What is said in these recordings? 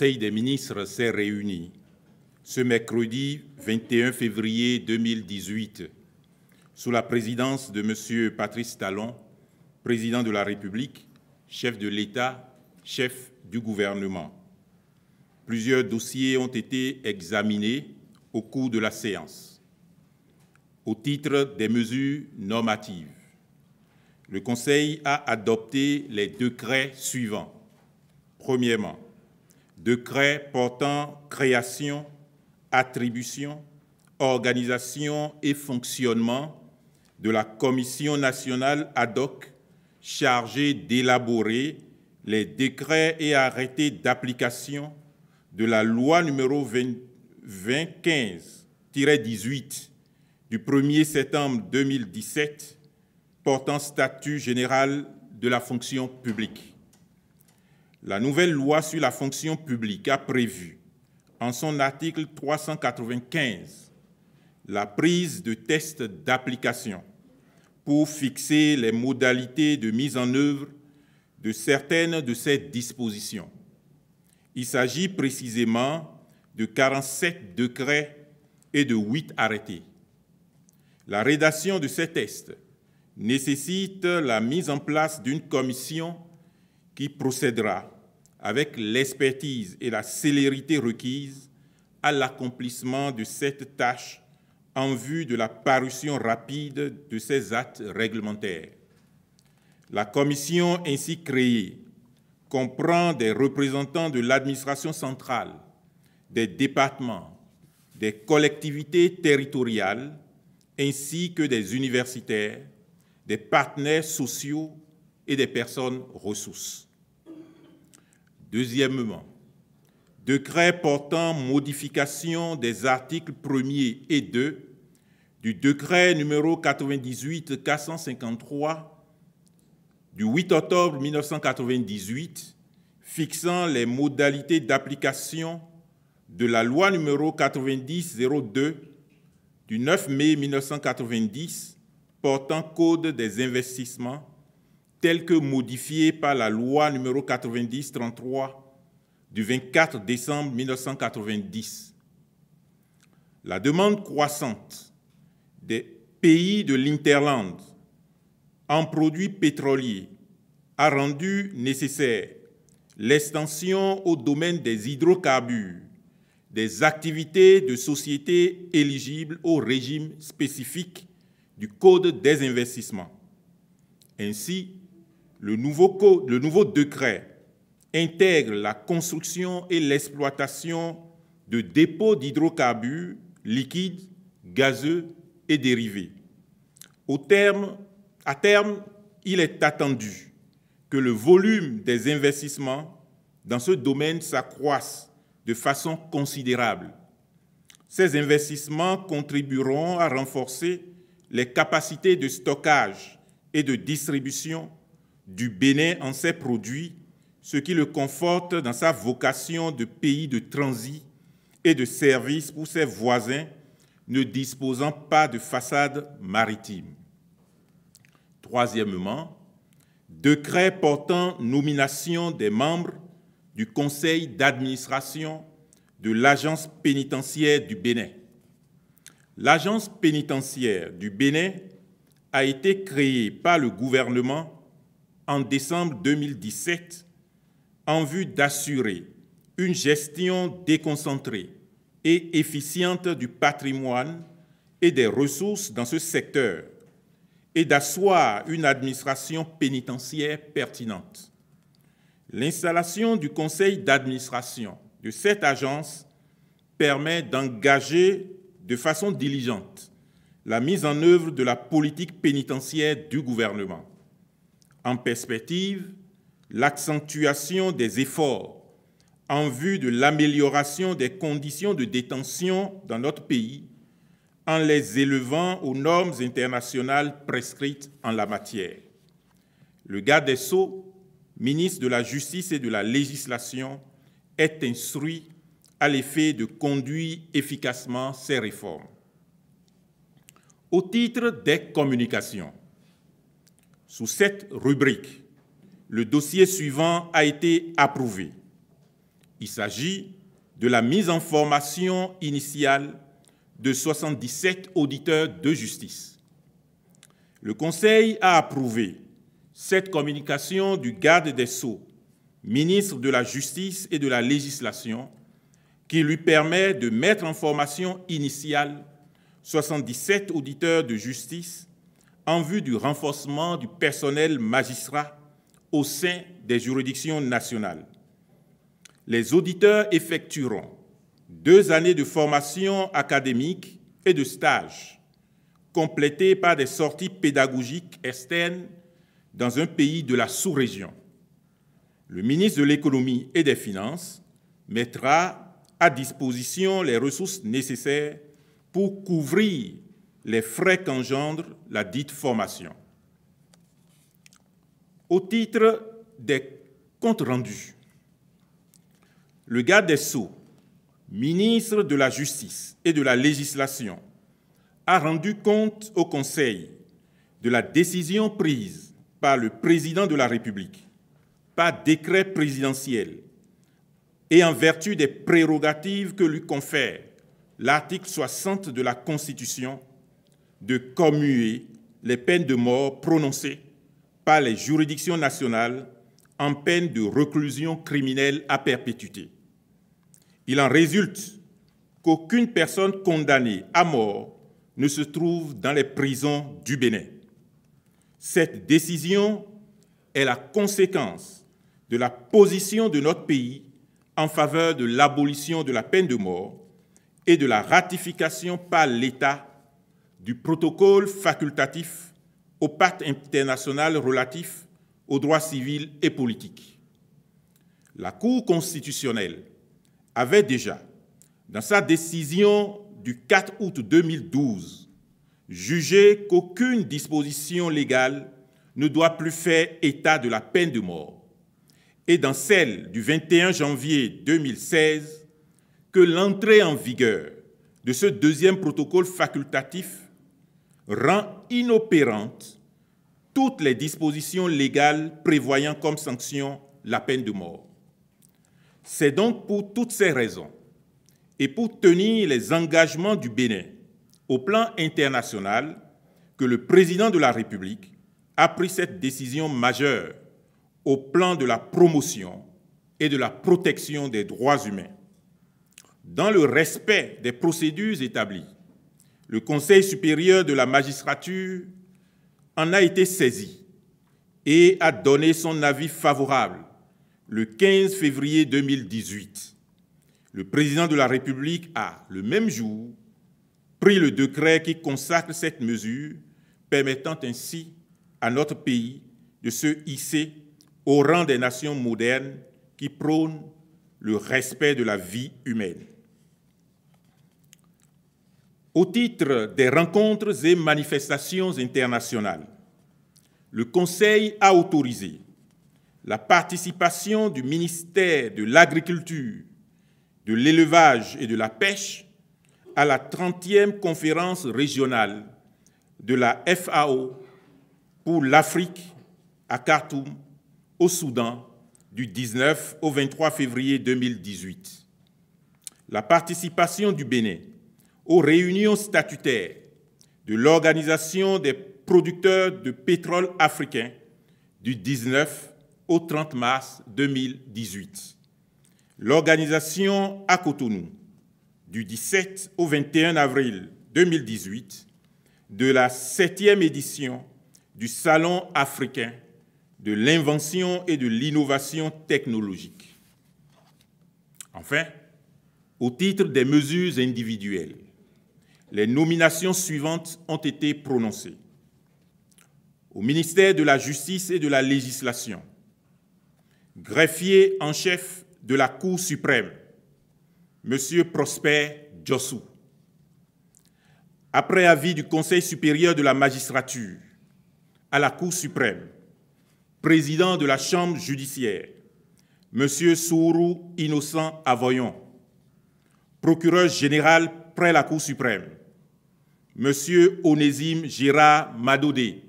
Conseil des ministres s'est réuni ce mercredi 21 février 2018 sous la présidence de M. Patrice Talon, président de la République, chef de l'État, chef du gouvernement. Plusieurs dossiers ont été examinés au cours de la séance. Au titre des mesures normatives, le Conseil a adopté les décrets suivants. Premièrement, décret portant création, attribution, organisation et fonctionnement de la Commission nationale ad hoc chargée d'élaborer les décrets et arrêtés d'application de la loi numéro 2015-18 du 1er septembre 2017 portant statut général de la fonction publique. La nouvelle loi sur la fonction publique a prévu, en son article 395, la prise de tests d'application pour fixer les modalités de mise en œuvre de certaines de ces dispositions. Il s'agit précisément de 47 décrets et de 8 arrêtés. La rédaction de ces tests nécessite la mise en place d'une commission qui procédera avec l'expertise et la célérité requises à l'accomplissement de cette tâche en vue de la parution rapide de ces actes réglementaires. La commission ainsi créée comprend des représentants de l'administration centrale, des départements, des collectivités territoriales, ainsi que des universitaires, des partenaires sociaux et des personnes ressources. Deuxièmement, décret portant modification des articles 1er et 2 du décret numéro 98-453 du 8 octobre 1998 fixant les modalités d'application de la loi numéro 90-02 du 9 mai 1990 portant code des investissements tel que modifié par la loi numéro 90-33 du 24 décembre 1990. La demande croissante des pays de l'Interland en produits pétroliers a rendu nécessaire l'extension au domaine des hydrocarbures des activités de sociétés éligibles au régime spécifique du Code des investissements. Ainsi, le nouveau, décret intègre la construction et l'exploitation de dépôts d'hydrocarbures liquides, gazeux et dérivés. Au terme, à terme, il est attendu que le volume des investissements dans ce domaine s'accroisse de façon considérable. Ces investissements contribueront à renforcer les capacités de stockage et de distribution du Bénin en ses produits, ce qui le conforte dans sa vocation de pays de transit et de service pour ses voisins ne disposant pas de façade maritime. Troisièmement, décret portant nomination des membres du conseil d'administration de l'agence pénitentiaire du Bénin. L'agence pénitentiaire du Bénin a été créée par le gouvernement en décembre 2017 en vue d'assurer une gestion déconcentrée et efficiente du patrimoine et des ressources dans ce secteur et d'asseoir une administration pénitentiaire pertinente. L'installation du conseil d'administration de cette agence permet d'engager de façon diligente la mise en œuvre de la politique pénitentiaire du gouvernement en perspective l'accentuation des efforts en vue de l'amélioration des conditions de détention dans notre pays en les élevant aux normes internationales prescrites en la matière. Le garde des Sceaux, ministre de la Justice et de la Législation, est instruit à l'effet de conduire efficacement ces réformes. Au titre des communications, sous cette rubrique, le dossier suivant a été approuvé. Il s'agit de la mise en formation initiale de 77 auditeurs de justice. Le Conseil a approuvé cette communication du garde des Sceaux, ministre de la Justice et de la Législation, qui lui permet de mettre en formation initiale 77 auditeurs de justice en vue du renforcement du personnel magistrat au sein des juridictions nationales. Les auditeurs effectueront deux années de formation académique et de stage, complétées par des sorties pédagogiques externes dans un pays de la sous-région. Le ministre de l'Économie et des Finances mettra à disposition les ressources nécessaires pour couvrir les frais qu'engendre la dite formation. Au titre des comptes rendus, le garde des Sceaux, ministre de la Justice et de la Législation, a rendu compte au Conseil de la décision prise par le président de la République, par décret présidentiel, et en vertu des prérogatives que lui confère l'article 60 de la Constitution de commuer les peines de mort prononcées par les juridictions nationales en peine de reclusion criminelle à perpétuité. Il en résulte qu'aucune personne condamnée à mort ne se trouve dans les prisons du Bénin. Cette décision est la conséquence de la position de notre pays en faveur de l'abolition de la peine de mort et de la ratification par l'État du protocole facultatif au pacte international relatif aux droits civils et politiques. La Cour constitutionnelle avait déjà, dans sa décision du 4 août 2012, jugé qu'aucune disposition légale ne doit plus faire état de la peine de mort, et dans celle du 21 janvier 2016, que l'entrée en vigueur de ce deuxième protocole facultatif rend inopérante toutes les dispositions légales prévoyant comme sanction la peine de mort. C'est donc pour toutes ces raisons et pour tenir les engagements du Bénin au plan international que le président de la République a pris cette décision majeure au plan de la promotion et de la protection des droits humains, dans le respect des procédures établies le Conseil supérieur de la magistrature en a été saisi et a donné son avis favorable le 15 février 2018. Le président de la République a, le même jour, pris le décret qui consacre cette mesure, permettant ainsi à notre pays de se hisser au rang des nations modernes qui prônent le respect de la vie humaine. Au titre des rencontres et manifestations internationales, le Conseil a autorisé la participation du ministère de l'Agriculture, de l'Élevage et de la Pêche à la 30e conférence régionale de la FAO pour l'Afrique à Khartoum, au Soudan, du 19 au 23 février 2018. La participation du Bénin aux réunions statutaires de l'Organisation des producteurs de pétrole africain du 19 au 30 mars 2018, l'organisation à Cotonou du 17 au 21 avril 2018 de la septième édition du Salon africain de l'invention et de l'innovation technologique. Enfin, au titre des mesures individuelles, les nominations suivantes ont été prononcées. Au ministère de la Justice et de la Législation, greffier en chef de la Cour suprême, M. Prosper Jossou. Après avis du Conseil supérieur de la magistrature, à la Cour suprême, président de la Chambre judiciaire, M. Sourou Innocent Avoyon, procureur général près la Cour suprême, Monsieur Onésime Girard Madodé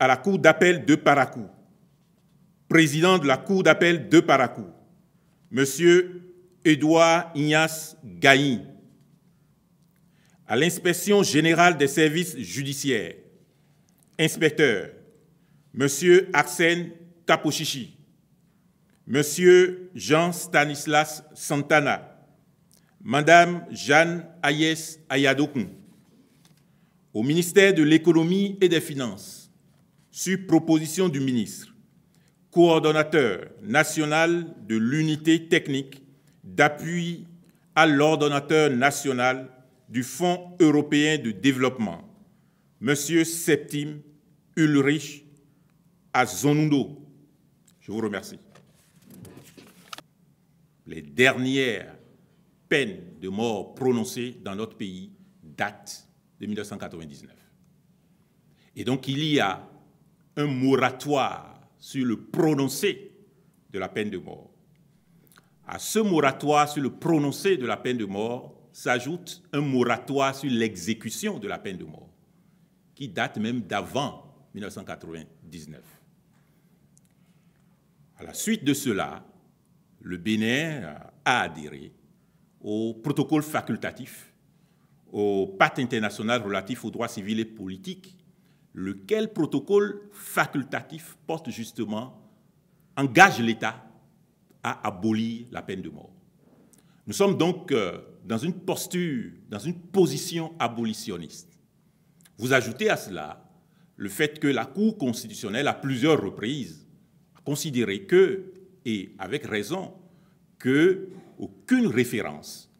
à la Cour d'appel de Paracou, président de la Cour d'appel de Paracou, M. Edouard Ignace Gailly, à l'inspection générale des services judiciaires, inspecteur, M. Arsène Tapochichi, Monsieur Jean-Stanislas Santana, Madame Jeanne Ayes Ayadokun, au ministère de l'Économie et des Finances, sur proposition du ministre, coordonnateur national de l'unité technique d'appui à l'ordonnateur national du Fonds européen de développement, Monsieur Septim Ulrich Azonundo. Je vous remercie. Les dernières de mort prononcée dans notre pays date de 1999. Et donc il y a un moratoire sur le prononcé de la peine de mort. À ce moratoire sur le prononcé de la peine de mort s'ajoute un moratoire sur l'exécution de la peine de mort, qui date même d'avant 1999. À la suite de cela, le Bénin a adhéré au protocole facultatif, au pacte international relatif aux droits civils et politiques, lequel protocole facultatif porte justement, engage l'État à abolir la peine de mort. Nous sommes donc euh, dans une posture, dans une position abolitionniste. Vous ajoutez à cela le fait que la Cour constitutionnelle, à plusieurs reprises, a considéré que, et avec raison, que aucune référence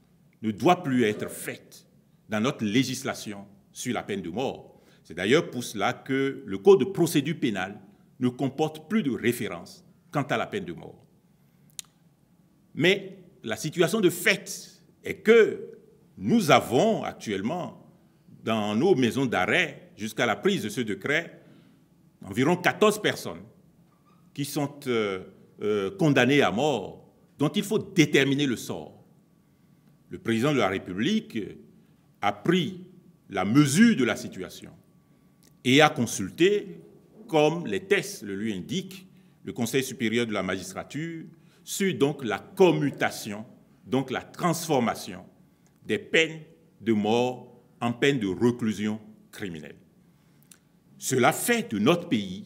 ne doit plus être faite dans notre législation sur la peine de mort. C'est d'ailleurs pour cela que le Code de procédure pénale ne comporte plus de référence quant à la peine de mort. Mais la situation de fait est que nous avons actuellement dans nos maisons d'arrêt, jusqu'à la prise de ce décret, environ 14 personnes qui sont euh, euh, condamnées à mort dont il faut déterminer le sort. Le président de la République a pris la mesure de la situation et a consulté, comme les tests le lui indiquent, le Conseil supérieur de la magistrature sur donc la commutation, donc la transformation des peines de mort en peines de reclusion criminelle. Cela fait de notre pays,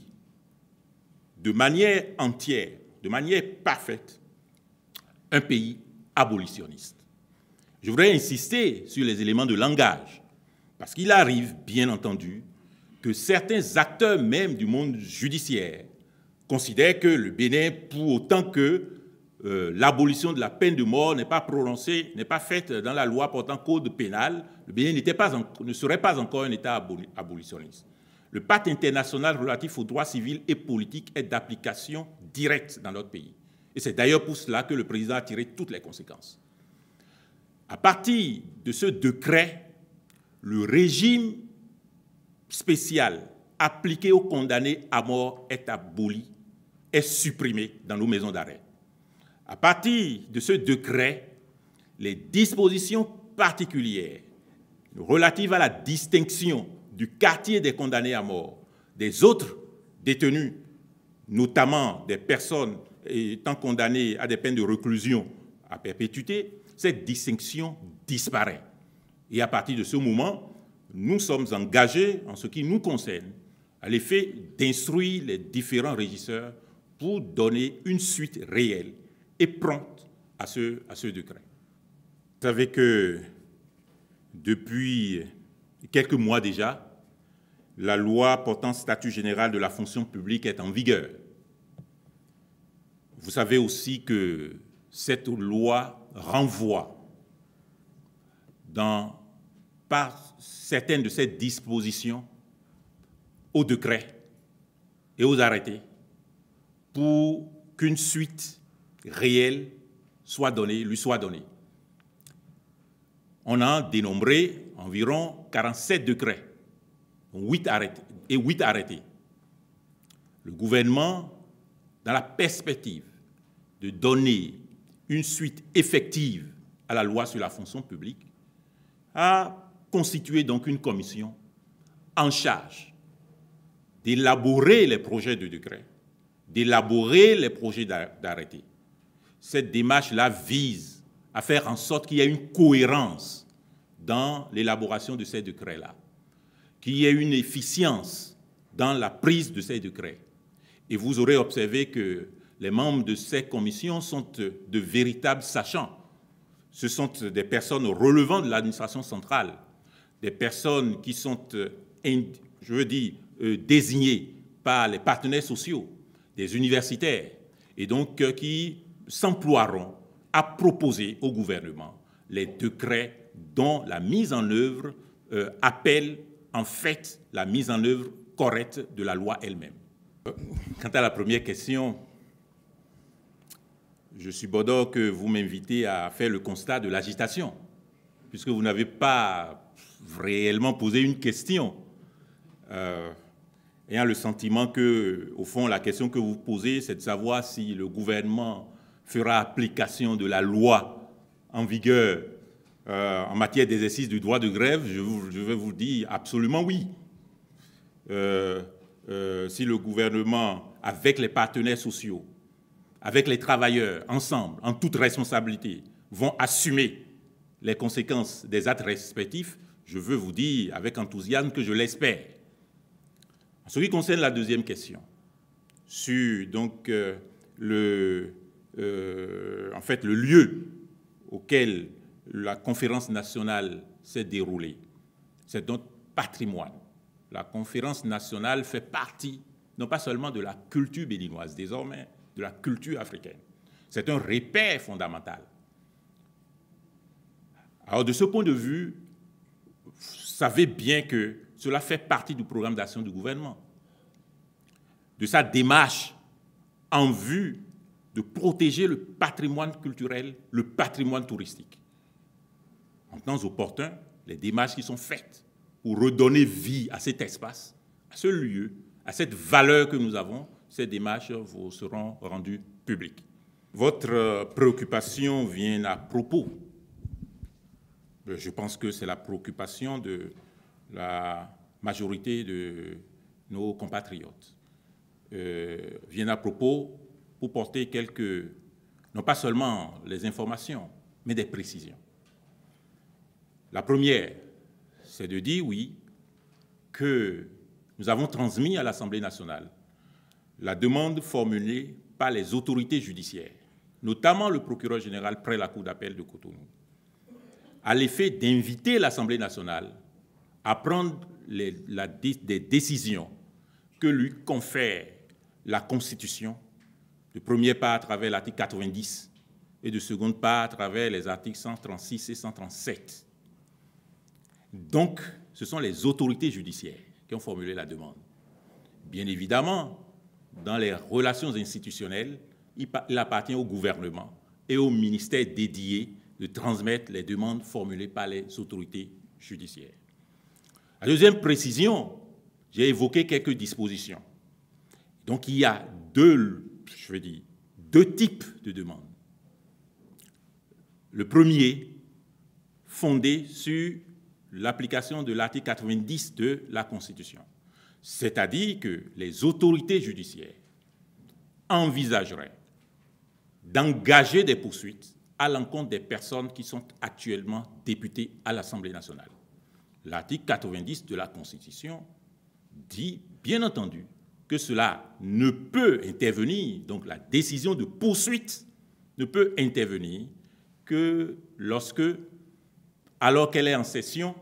de manière entière, de manière parfaite, un pays abolitionniste. Je voudrais insister sur les éléments de langage, parce qu'il arrive, bien entendu, que certains acteurs même du monde judiciaire considèrent que le Bénin, pour autant que euh, l'abolition de la peine de mort n'est pas prononcée, n'est pas faite dans la loi portant code pénal, le Bénin pas ne serait pas encore un État abolitionniste. Le pacte international relatif aux droits civils et politiques est d'application directe dans notre pays. Et c'est d'ailleurs pour cela que le président a tiré toutes les conséquences. À partir de ce décret, le régime spécial appliqué aux condamnés à mort est aboli, est supprimé dans nos maisons d'arrêt. À partir de ce décret, les dispositions particulières relatives à la distinction du quartier des condamnés à mort des autres détenus, notamment des personnes étant condamné à des peines de reclusion à perpétuité, cette distinction disparaît. Et à partir de ce moment, nous sommes engagés, en ce qui nous concerne, à l'effet d'instruire les différents régisseurs pour donner une suite réelle et prompte à ce, à ce décret. Vous savez que depuis quelques mois déjà, la loi portant statut général de la fonction publique est en vigueur. Vous savez aussi que cette loi renvoie par certaines de ses dispositions aux décrets et aux arrêtés pour qu'une suite réelle soit donnée, lui soit donnée. On a dénombré environ 47 décrets et 8 arrêtés. Le gouvernement dans la perspective de donner une suite effective à la loi sur la fonction publique, a constitué donc une commission en charge d'élaborer les projets de décret, d'élaborer les projets d'arrêté. Cette démarche-là vise à faire en sorte qu'il y ait une cohérence dans l'élaboration de ces décrets-là, qu'il y ait une efficience dans la prise de ces décrets, et vous aurez observé que les membres de ces commissions sont de véritables sachants. Ce sont des personnes relevant de l'administration centrale, des personnes qui sont, euh, je veux dire, euh, désignées par les partenaires sociaux, des universitaires, et donc euh, qui s'emploieront à proposer au gouvernement les décrets dont la mise en œuvre appelle en fait la mise en œuvre correcte de la loi elle-même. Quant à la première question, je suis subodore que vous m'invitez à faire le constat de l'agitation, puisque vous n'avez pas réellement posé une question, euh, ayant le sentiment que, au fond, la question que vous posez, c'est de savoir si le gouvernement fera application de la loi en vigueur euh, en matière d'exercice du droit de grève, je, vais vous dire absolument oui. Euh, euh, si le gouvernement, avec les partenaires sociaux, avec les travailleurs, ensemble, en toute responsabilité, vont assumer les conséquences des actes respectifs, je veux vous dire avec enthousiasme que je l'espère. En ce qui concerne la deuxième question, sur donc euh, le, euh, en fait, le lieu auquel la conférence nationale s'est déroulée, c'est notre patrimoine la conférence nationale fait partie, non pas seulement de la culture béninoise désormais, de la culture africaine. C'est un repère fondamental. Alors de ce point de vue, vous savez bien que cela fait partie du programme d'action du gouvernement, de sa démarche en vue de protéger le patrimoine culturel, le patrimoine touristique. En temps opportun, les démarches qui sont faites ou redonner vie à cet espace, à ce lieu, à cette valeur que nous avons, ces démarches vous seront rendues publiques. Votre euh, préoccupation vient à propos. Euh, je pense que c'est la préoccupation de la majorité de nos compatriotes. Euh, vient à propos pour porter quelques, non pas seulement les informations, mais des précisions. La première, c'est de dire oui que nous avons transmis à l'Assemblée nationale la demande formulée par les autorités judiciaires, notamment le procureur général près la Cour d'appel de Cotonou, à l'effet d'inviter l'Assemblée nationale à prendre la, des décisions que lui confère la Constitution, de premier pas à travers l'article 90 et de seconde part à travers les articles 136 et 137 donc, ce sont les autorités judiciaires qui ont formulé la demande. Bien évidemment, dans les relations institutionnelles, il appartient au gouvernement et au ministère dédié de transmettre les demandes formulées par les autorités judiciaires. La deuxième précision, j'ai évoqué quelques dispositions. Donc il y a deux, je veux dire, deux types de demandes. Le premier, fondé sur l'application de l'article 90 de la Constitution. C'est-à-dire que les autorités judiciaires envisageraient d'engager des poursuites à l'encontre des personnes qui sont actuellement députées à l'Assemblée nationale. L'article 90 de la Constitution dit, bien entendu, que cela ne peut intervenir, donc la décision de poursuite ne peut intervenir que lorsque, alors qu'elle est en session,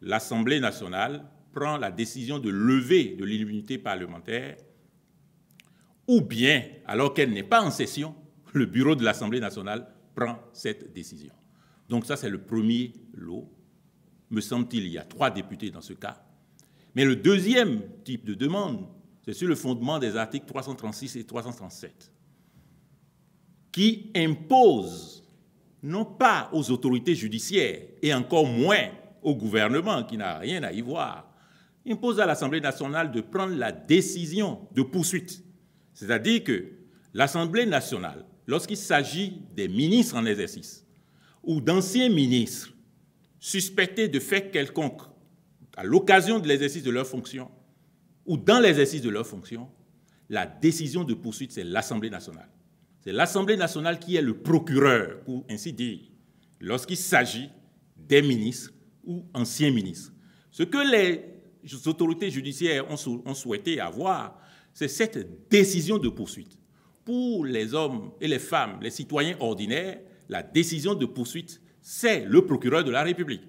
l'Assemblée nationale prend la décision de lever de l'immunité parlementaire, ou bien, alors qu'elle n'est pas en session, le bureau de l'Assemblée nationale prend cette décision. Donc ça, c'est le premier lot. Me semble-t-il, il y a trois députés dans ce cas. Mais le deuxième type de demande, c'est sur le fondement des articles 336 et 337, qui imposent non pas aux autorités judiciaires et encore moins au gouvernement qui n'a rien à y voir, impose à l'Assemblée nationale de prendre la décision de poursuite. C'est-à-dire que l'Assemblée nationale, lorsqu'il s'agit des ministres en exercice ou d'anciens ministres suspectés de faits quelconques à l'occasion de l'exercice de leurs fonctions ou dans l'exercice de leurs fonctions, la décision de poursuite, c'est l'Assemblée nationale. C'est l'Assemblée nationale qui est le procureur, pour ainsi dire, lorsqu'il s'agit des ministres ou ancien ministre. Ce que les autorités judiciaires ont, souhaité avoir, c'est cette décision de poursuite. Pour les hommes et les femmes, les citoyens ordinaires, la décision de poursuite, c'est le procureur de la République.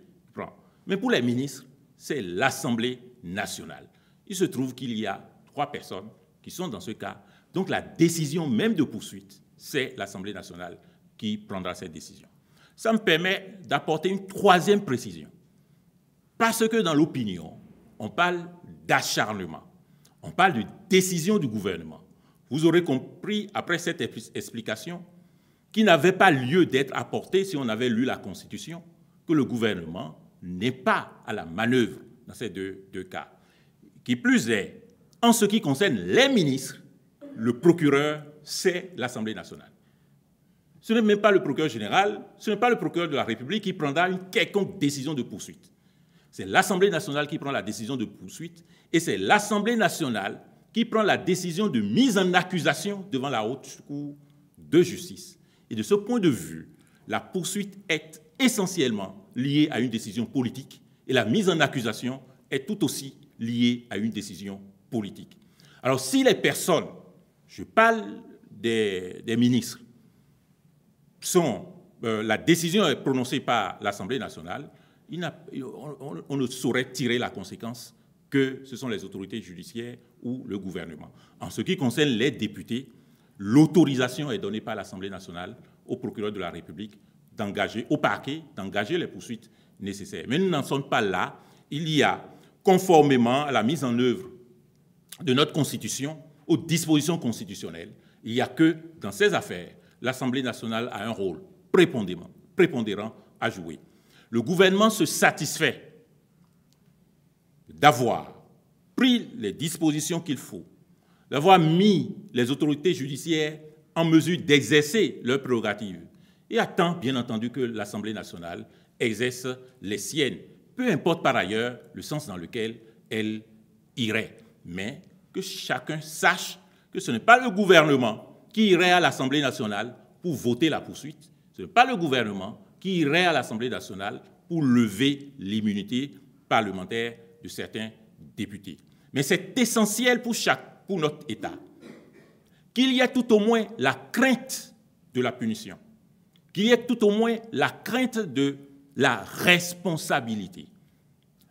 Mais pour les ministres, c'est l'Assemblée nationale. Il se trouve qu'il y a trois personnes qui sont dans ce cas. Donc la décision même de poursuite, c'est l'Assemblée nationale qui prendra cette décision. Ça me permet d'apporter une troisième précision. Parce que dans l'opinion, on parle d'acharnement, on parle de décision du gouvernement. Vous aurez compris après cette explication qui n'avait pas lieu d'être apportée si on avait lu la Constitution, que le gouvernement n'est pas à la manœuvre dans ces deux, deux cas. Qui plus est, en ce qui concerne les ministres, le procureur, c'est l'Assemblée nationale. Ce n'est même pas le procureur général, ce n'est pas le procureur de la République qui prendra une quelconque décision de poursuite. C'est l'Assemblée nationale qui prend la décision de poursuite et c'est l'Assemblée nationale qui prend la décision de mise en accusation devant la haute cour de justice. Et de ce point de vue, la poursuite est essentiellement liée à une décision politique et la mise en accusation est tout aussi liée à une décision politique. Alors si les personnes, je parle des, ministres, sont, euh, la décision est prononcée par l'Assemblée nationale, on, ne saurait tirer la conséquence que ce sont les autorités judiciaires ou le gouvernement. En ce qui concerne les députés, l'autorisation est donnée par l'Assemblée nationale au procureur de la République d'engager, au parquet, d'engager les poursuites nécessaires. Mais nous n'en sommes pas là. Il y a, conformément à la mise en œuvre de notre Constitution, aux dispositions constitutionnelles, il n'y a que dans ces affaires, l'Assemblée nationale a un rôle prépondérant à jouer le gouvernement se satisfait d'avoir pris les dispositions qu'il faut, d'avoir mis les autorités judiciaires en mesure d'exercer leurs prérogatives et attend bien entendu que l'Assemblée nationale exerce les siennes, peu importe par ailleurs le sens dans lequel elle irait, mais que chacun sache que ce n'est pas le gouvernement qui irait à l'Assemblée nationale pour voter la poursuite, ce n'est pas le gouvernement, qui irait à l'Assemblée nationale pour lever l'immunité parlementaire de certains députés. Mais c'est essentiel pour chaque, pour notre État, qu'il y ait tout au moins la crainte de la punition, qu'il y ait tout au moins la crainte de la responsabilité.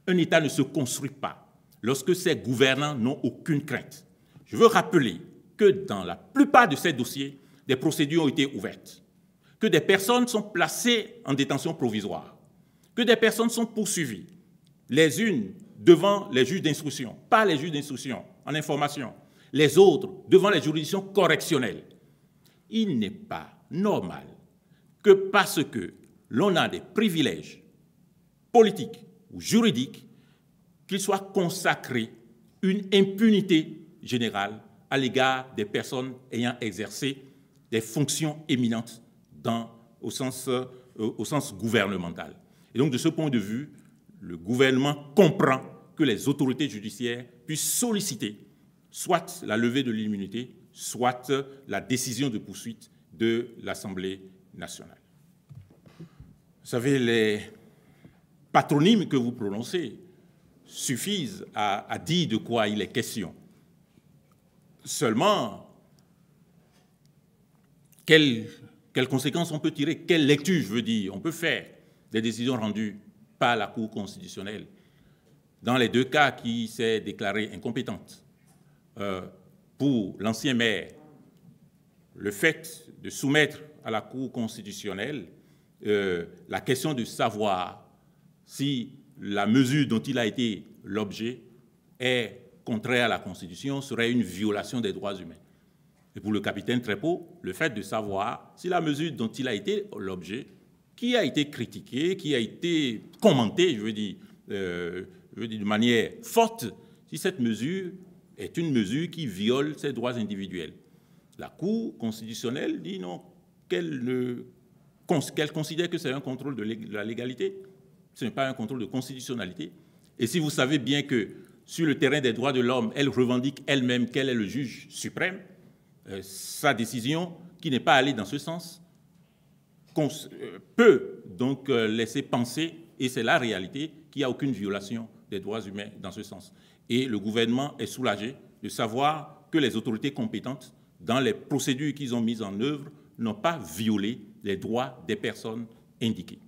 Un État ne se construit pas lorsque ses gouvernants n'ont aucune crainte. Je veux rappeler que dans la plupart de ces dossiers, des procédures ont été ouvertes que des personnes sont placées en détention provisoire, que des personnes sont poursuivies, les unes devant les juges d'instruction, pas les juges d'instruction, en information, les autres devant les juridictions correctionnelles. Il n'est pas normal que parce que l'on a des privilèges politiques ou juridiques, qu'il soit consacré une impunité générale à l'égard des personnes ayant exercé des fonctions éminentes au, sens, euh, au sens gouvernemental. Et donc, de ce point de vue, le gouvernement comprend que les autorités judiciaires puissent solliciter soit la levée de l'immunité, soit la décision de poursuite de l'Assemblée nationale. Vous savez, les patronymes que vous prononcez suffisent à, dire de quoi il est question. Seulement, quel... Quelles conséquences on peut tirer Quelle lecture, je veux dire, on peut faire des décisions rendues par la Cour constitutionnelle dans les deux cas qui s'est déclarée incompétente euh, pour l'ancien maire, le fait de soumettre à la Cour constitutionnelle euh, la question de savoir si la mesure dont il a été l'objet est contraire à la Constitution serait une violation des droits humains. Et pour le capitaine Trépeau, le fait de savoir si la mesure dont il a été l'objet, qui a été critiquée, qui a été commentée, je veux dire, euh, je veux dire de manière forte, si cette mesure est une mesure qui viole ses droits individuels. La Cour constitutionnelle dit non, qu'elle qu'elle considère que c'est un contrôle de la légalité, ce n'est pas un contrôle de constitutionnalité. Et si vous savez bien que sur le terrain des droits de l'homme, elle revendique elle-même qu'elle est le juge suprême, euh, sa décision, qui n'est pas allée dans ce sens, euh, peut donc euh, laisser penser, et c'est la réalité, qu'il n'y a aucune violation des droits humains dans ce sens. Et le gouvernement est soulagé de savoir que les autorités compétentes, dans les procédures qu'ils ont mises en œuvre, n'ont pas violé les droits des personnes indiquées.